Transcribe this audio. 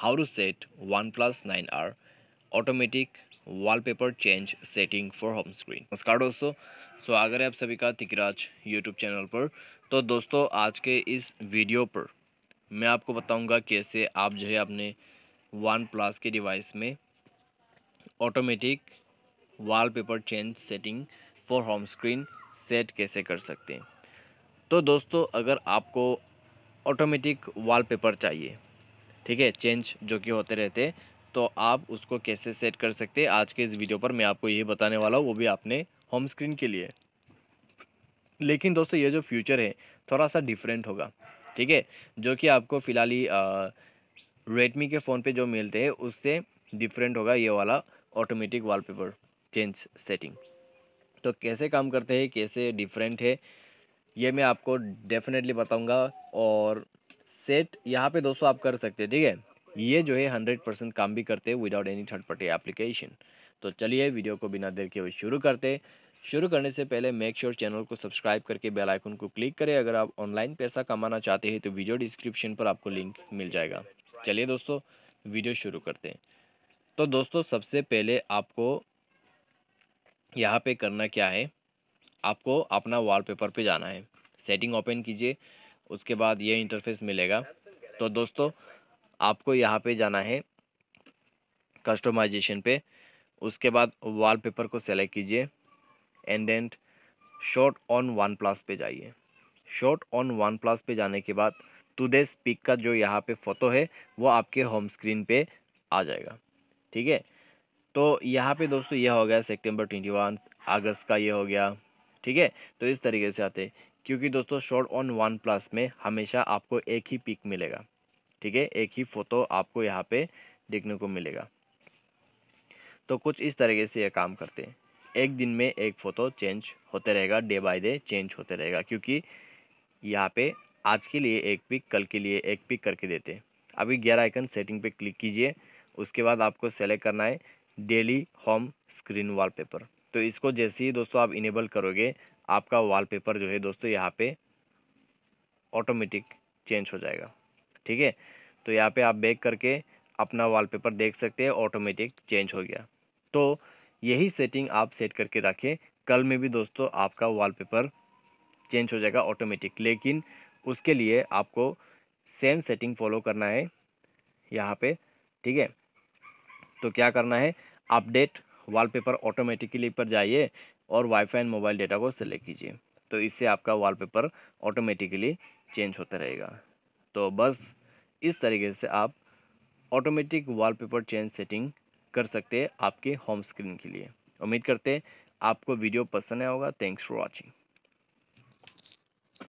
how to set OnePlus 9R automatic paper change setting for home screen नमस्कार दोस्तों स्वागत है आप सभी का तिकराज यूट्यूब चैनल पर तो दोस्तों आज के इस वीडियो पर मैं आपको बताऊंगा कैसे आप जो है अपने वन प्लस के डिवाइस में automatic wallpaper change setting for home screen set कैसे कर सकते हैं तो दोस्तों अगर आपको ऑटोमेटिक वॉलपेपर चाहिए ठीक है चेंज जो कि होते रहते हैं तो आप उसको कैसे सेट कर सकते हैं आज के इस वीडियो पर मैं आपको ये बताने वाला हूँ वो भी आपने होम स्क्रीन के लिए लेकिन दोस्तों ये जो फ्यूचर है थोड़ा सा डिफरेंट होगा ठीक है जो कि आपको फ़िलहाल ही रेडमी के फ़ोन पे जो मिलते हैं उससे डिफरेंट होगा ये वाला ऑटोमेटिक वॉलपेपर चेंज सेटिंग तो कैसे काम करते हैं कैसे डिफरेंट है ये मैं आपको डेफिनेटली बताऊंगा और सेट यहाँ पे दोस्तों आप कर सकते हैं ठीक है ये जो है हंड्रेड परसेंट काम भी करते हैं without any third party application तो चलिए वीडियो को बिना देर के वो शुरू करते शुरू करने से पहले मेक श्योर चैनल को सब्सक्राइब करके बेल आइकन को क्लिक करें अगर आप ऑनलाइन पैसा कमाना चाहते हैं तो वीडियो डिस्क्रिप्शन पर आपको लिंक मिल जाएगा चलिए दोस्तों वीडियो शुरू करते हैं तो दोस्तों सबसे पहले आपको यहाँ पे करना क्या है आपको अपना वॉलपेपर पे जाना है सेटिंग ओपन कीजिए उसके बाद ये इंटरफेस मिलेगा तो दोस्तों आपको यहाँ पे जाना है कस्टमाइजेशन पे उसके बाद वॉलपेपर को सेलेक्ट कीजिए and then short on OnePlus पे जाइए शॉर्ट ऑन वन प्लस पे जाने के बाद टूडेज स्पीक का जो यहाँ पे फ़ोटो है वो आपके होम स्क्रीन पे आ जाएगा ठीक है तो यहाँ पे दोस्तों यह हो गया सितंबर ट्वेंटी वन अगस्त का ये हो गया ठीक है तो इस तरीके से आते क्योंकि दोस्तों शॉर्ट ऑन वन प्लस में हमेशा आपको एक ही पिक मिलेगा ठीक है एक ही फ़ोटो आपको यहाँ पे देखने को मिलेगा तो कुछ इस तरीके से ये काम करते हैं एक दिन में एक फ़ोटो चेंज होते रहेगा डे बाय डे चेंज होते रहेगा क्योंकि यहाँ पे आज के लिए एक पिक कल के लिए एक पिक करके देते हैं अभी ग्यारह आइकन सेटिंग पे क्लिक कीजिए उसके बाद आपको सेलेक्ट करना है डेली होम स्क्रीन वॉलपेपर तो इसको जैसे ही दोस्तों आप इनेबल करोगे आपका वॉलपेपर जो है दोस्तों यहाँ पे ऑटोमेटिक चेंज हो जाएगा ठीक है तो यहाँ पे आप बैक करके अपना वॉलपेपर देख सकते हैं ऑटोमेटिक चेंज हो गया तो यही सेटिंग आप सेट करके रखें कल में भी दोस्तों आपका वॉलपेपर चेंज हो जाएगा ऑटोमेटिक लेकिन उसके लिए आपको सेम सेटिंग फॉलो करना है यहाँ पे ठीक है तो क्या करना है अपडेट वॉलपेपर ऑटोमेटिकली पर जाइए और वाईफाई एंड मोबाइल डेटा को सिलेक्ट कीजिए तो इससे आपका वॉलपेपर ऑटोमेटिकली चेंज होता रहेगा तो बस इस तरीके से आप ऑटोमेटिक वॉलपेपर चेंज सेटिंग कर सकते हैं आपके होम स्क्रीन के लिए उम्मीद करते हैं आपको वीडियो पसंद आया होगा थैंक्स फॉर वॉचिंग